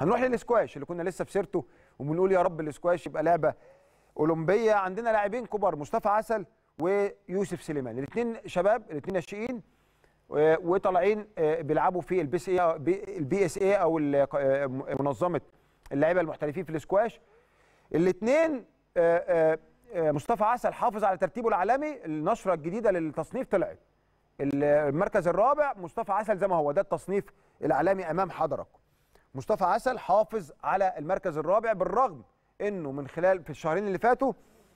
هنروح للسكواش اللي كنا لسه في سيرته وبنقول يا رب السكواش يبقى لعبه اولمبيه عندنا لاعبين كبار مصطفى عسل ويوسف سليمان الاثنين شباب الاثنين ناشئين وطالعين آه، بيلعبوا في البي اس اي البي اس اي او آه، منظمه اللعيبه المحترفين في السكواش الاثنين آه، مصطفى عسل حافظ على ترتيبه العالمي النشره الجديده للتصنيف طلعت المركز الرابع مصطفى عسل زي ما هو ده التصنيف العالمي امام حضرك مصطفى عسل حافظ على المركز الرابع بالرغم انه من خلال في الشهرين اللي فاتوا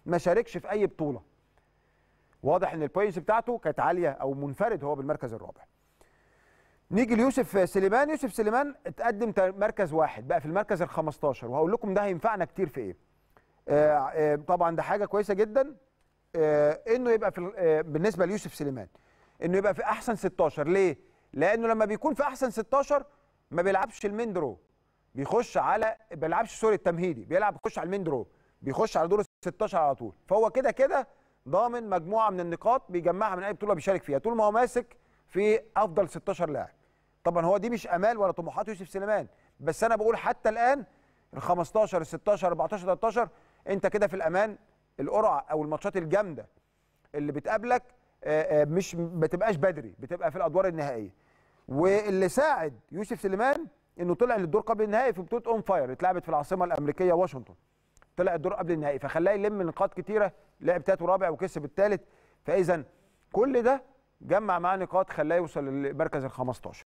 ما شاركش في اي بطوله واضح ان البوينتس بتاعته كانت عاليه او منفرد هو بالمركز الرابع نيجي ليوسف سليمان يوسف سليمان اتقدم مركز واحد بقى في المركز ال15 وهقول لكم ده هينفعنا كتير في ايه آه آه طبعا ده حاجه كويسه جدا آه انه يبقى في آه، بالنسبه ليوسف سليمان انه يبقى في احسن 16 ليه لانه لما بيكون في احسن 16 ما بيلعبش المندرو بيخش على ما بيلعبش سوري التمهيدي بيلعب بيخش على المندرو بيخش على دور ال 16 على طول فهو كده كده ضامن مجموعه من النقاط بيجمعها من اي بطوله بيشارك فيها طول ما هو ماسك في افضل 16 لاعب طبعا هو دي مش امال ولا طموحات يوسف سليمان بس انا بقول حتى الان ال 15 ال 16 14 13 انت كده في الامان القرعه او الماتشات الجامده اللي بتقابلك آه، آه، مش ما تبقاش بدري بتبقى في الادوار النهائيه واللي ساعد يوسف سليمان انه طلع للدور قبل النهائي في بطوله اون فاير اتلعبت في العاصمه الامريكيه واشنطن طلع الدور قبل النهائي فخلاه يلم نقاط كتيره لعب تالت ورابع وكسب الثالث فاذا كل ده جمع معاه نقاط خلاه يوصل للمركز ال 15